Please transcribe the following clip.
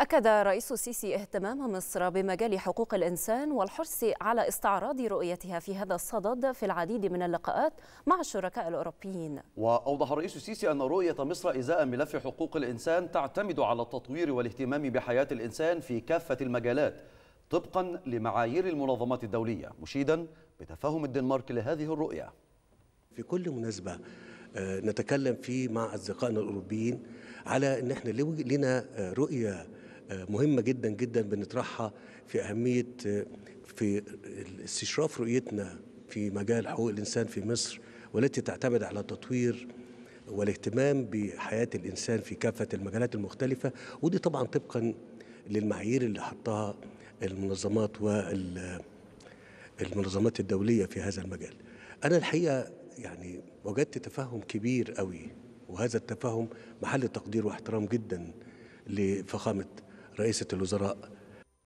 أكد رئيس السيسي اهتمام مصر بمجال حقوق الإنسان والحرص على استعراض رؤيتها في هذا الصدد في العديد من اللقاءات مع الشركاء الأوروبيين وأوضح الرئيس السيسي أن رؤية مصر إزاء ملف حقوق الإنسان تعتمد على التطوير والاهتمام بحياة الإنسان في كافة المجالات طبقا لمعايير المنظمات الدولية مشيدا بتفاهم الدنمارك لهذه الرؤية في كل مناسبة آه، نتكلم فيه مع أصدقائنا الأوروبيين على أن احنا لنا آه، رؤية مهمه جدا جدا بنطرحها في اهميه في استشراف رؤيتنا في مجال حقوق الانسان في مصر والتي تعتمد على تطوير والاهتمام بحياه الانسان في كافه المجالات المختلفه ودي طبعا طبقا للمعايير اللي حطها المنظمات والمنظمات الدوليه في هذا المجال. انا الحقيقه يعني وجدت تفاهم كبير قوي وهذا التفاهم محل تقدير واحترام جدا لفخامه رئيسة الوزراء